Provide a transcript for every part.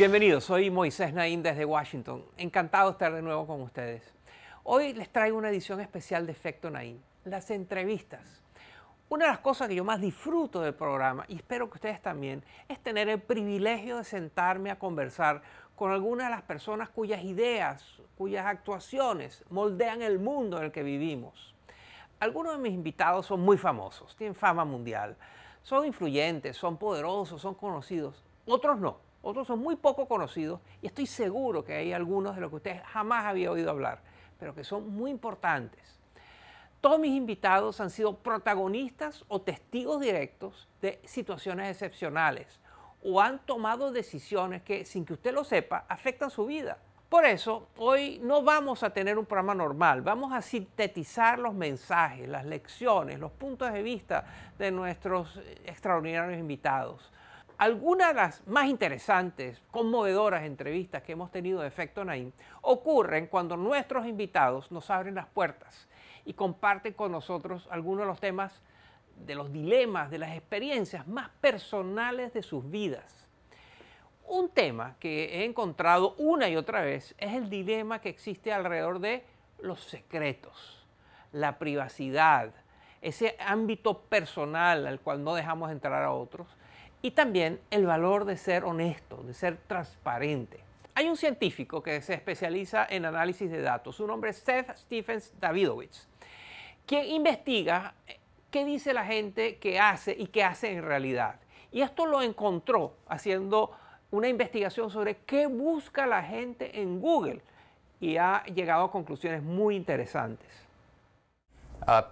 Bienvenidos, soy Moisés Naín desde Washington. Encantado de estar de nuevo con ustedes. Hoy les traigo una edición especial de Efecto Naín, las entrevistas. Una de las cosas que yo más disfruto del programa, y espero que ustedes también, es tener el privilegio de sentarme a conversar con algunas de las personas cuyas ideas, cuyas actuaciones moldean el mundo en el que vivimos. Algunos de mis invitados son muy famosos, tienen fama mundial, son influyentes, son poderosos, son conocidos, otros no otros son muy poco conocidos y estoy seguro que hay algunos de los que ustedes jamás había oído hablar, pero que son muy importantes. Todos mis invitados han sido protagonistas o testigos directos de situaciones excepcionales o han tomado decisiones que, sin que usted lo sepa, afectan su vida. Por eso, hoy no vamos a tener un programa normal, vamos a sintetizar los mensajes, las lecciones, los puntos de vista de nuestros eh, extraordinarios invitados. Algunas de las más interesantes, conmovedoras entrevistas que hemos tenido de Efecto Naim ocurren cuando nuestros invitados nos abren las puertas y comparten con nosotros algunos de los temas, de los dilemas, de las experiencias más personales de sus vidas. Un tema que he encontrado una y otra vez es el dilema que existe alrededor de los secretos, la privacidad, ese ámbito personal al cual no dejamos entrar a otros y también el valor de ser honesto, de ser transparente. Hay un científico que se especializa en análisis de datos, su nombre es Seth Stephens Davidovich, quien investiga eh, qué dice la gente que hace y qué hace en realidad. Y esto lo encontró haciendo una investigación sobre qué busca la gente en Google y ha llegado a conclusiones muy interesantes. Uh,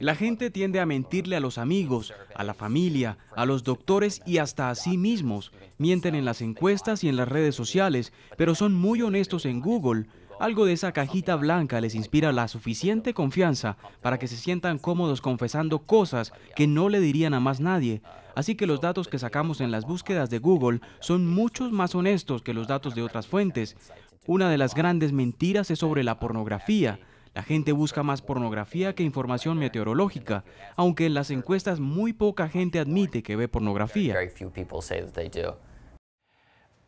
la gente tiende a mentirle a los amigos, a la familia, a los doctores y hasta a sí mismos. Mienten en las encuestas y en las redes sociales, pero son muy honestos en Google. Algo de esa cajita blanca les inspira la suficiente confianza para que se sientan cómodos confesando cosas que no le dirían a más nadie. Así que los datos que sacamos en las búsquedas de Google son muchos más honestos que los datos de otras fuentes. Una de las grandes mentiras es sobre la pornografía. La gente busca más pornografía que información meteorológica, aunque en las encuestas muy poca gente admite que ve pornografía.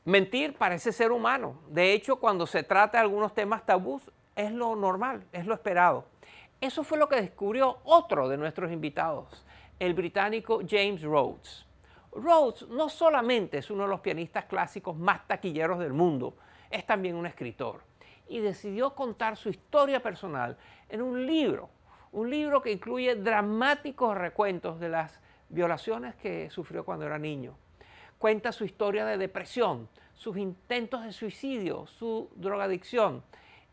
Mentir parece ser humano. De hecho, cuando se trata de algunos temas tabús, es lo normal, es lo esperado. Eso fue lo que descubrió otro de nuestros invitados, el británico James Rhodes. Rhodes no solamente es uno de los pianistas clásicos más taquilleros del mundo, es también un escritor y decidió contar su historia personal en un libro, un libro que incluye dramáticos recuentos de las violaciones que sufrió cuando era niño. Cuenta su historia de depresión, sus intentos de suicidio, su drogadicción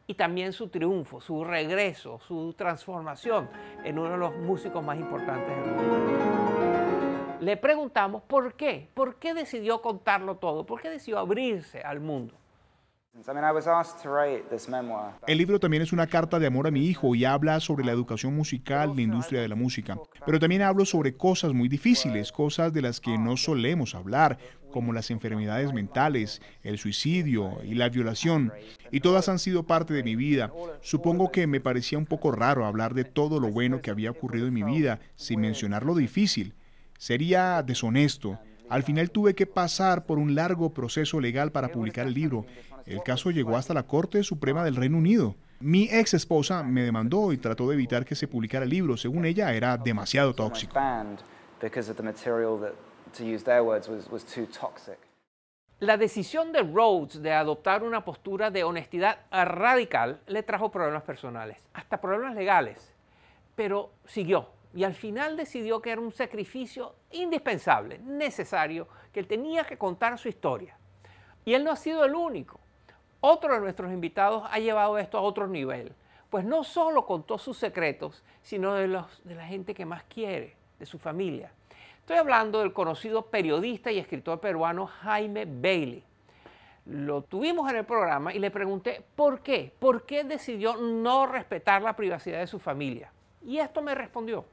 y también su triunfo, su regreso, su transformación en uno de los músicos más importantes del mundo. Le preguntamos por qué, por qué decidió contarlo todo, por qué decidió abrirse al mundo. El libro también es una carta de amor a mi hijo y habla sobre la educación musical, la industria de la música. Pero también hablo sobre cosas muy difíciles, cosas de las que no solemos hablar, como las enfermedades mentales, el suicidio y la violación. Y todas han sido parte de mi vida. Supongo que me parecía un poco raro hablar de todo lo bueno que había ocurrido en mi vida sin mencionar lo difícil. Sería deshonesto. Al final tuve que pasar por un largo proceso legal para publicar el libro. El caso llegó hasta la Corte Suprema del Reino Unido. Mi ex esposa me demandó y trató de evitar que se publicara el libro. Según ella, era demasiado tóxico. La decisión de Rhodes de adoptar una postura de honestidad radical le trajo problemas personales, hasta problemas legales, pero siguió y al final decidió que era un sacrificio indispensable, necesario, que él tenía que contar su historia. Y él no ha sido el único. Otro de nuestros invitados ha llevado esto a otro nivel, pues no solo contó sus secretos, sino de, los, de la gente que más quiere, de su familia. Estoy hablando del conocido periodista y escritor peruano Jaime Bailey. Lo tuvimos en el programa y le pregunté por qué, por qué decidió no respetar la privacidad de su familia. Y esto me respondió.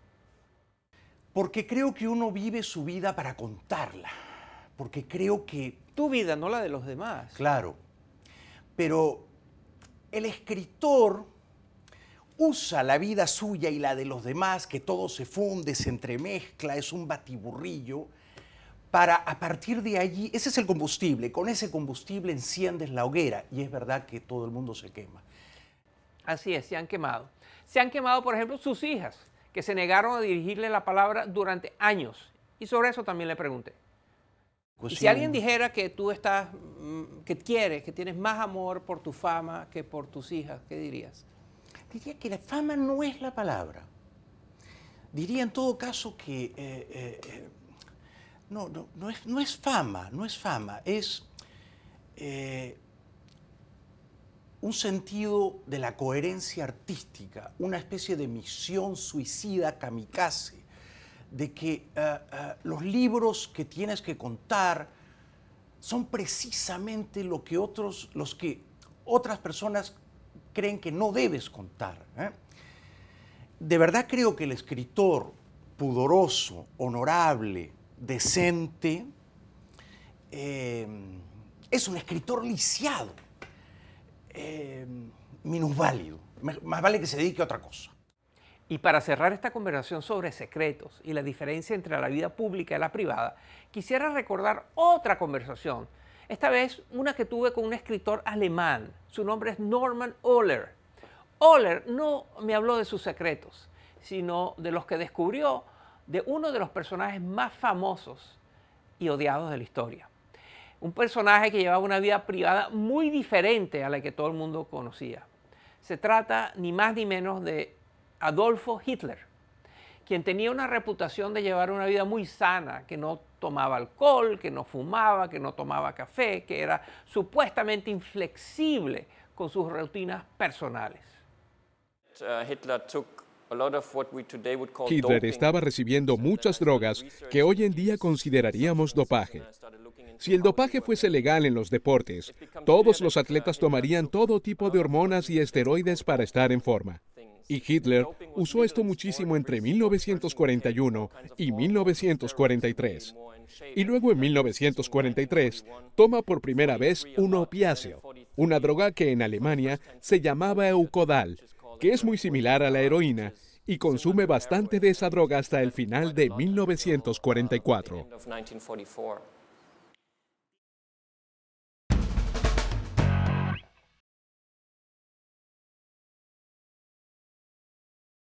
Porque creo que uno vive su vida para contarla. Porque creo que... Tu vida, no la de los demás. Claro. Pero el escritor usa la vida suya y la de los demás, que todo se funde, se entremezcla, es un batiburrillo, para a partir de allí, ese es el combustible, con ese combustible enciendes la hoguera y es verdad que todo el mundo se quema. Así es, se han quemado. Se han quemado, por ejemplo, sus hijas que se negaron a dirigirle la palabra durante años. Y sobre eso también le pregunté. si alguien dijera que tú estás, mm, que quieres, que tienes más amor por tu fama que por tus hijas, ¿qué dirías? Diría que la fama no es la palabra. Diría en todo caso que eh, eh, eh, no, no, es, no es fama, no es fama, es un sentido de la coherencia artística, una especie de misión suicida kamikaze, de que eh, eh, los libros que tienes que contar son precisamente lo que otros, los que otras personas creen que no debes contar. ¿eh? De verdad creo que el escritor pudoroso, honorable, decente, es un escritor lisiado eh, em, válido, Más vale que se dedique a otra cosa. Y para cerrar esta conversación sobre secretos y la diferencia entre la vida pública y la privada, quisiera recordar otra conversación, esta vez una que tuve con un escritor alemán. Su nombre es Norman Oller. Oller no me habló de sus secretos, sino de los que descubrió de uno de los personajes más famosos y odiados de la historia un personaje que llevaba una vida privada muy diferente a la que todo el mundo conocía. Se trata ni más ni menos de Adolfo Hitler, quien tenía una reputación de llevar una vida muy sana, que no tomaba alcohol, que no fumaba, que no tomaba café, que era supuestamente inflexible con sus rutinas personales. Uh, Hitler Hitler estaba recibiendo muchas drogas que hoy en día consideraríamos dopaje. Si el dopaje fuese legal en los deportes, todos los atletas tomarían todo tipo de hormonas y esteroides para estar en forma. Y Hitler usó esto muchísimo entre 1941 y 1943. Y luego en 1943 toma por primera vez un opiáceo, una droga que en Alemania se llamaba Eucodal, que es muy similar a la heroína y consume bastante de esa droga hasta el final de 1944.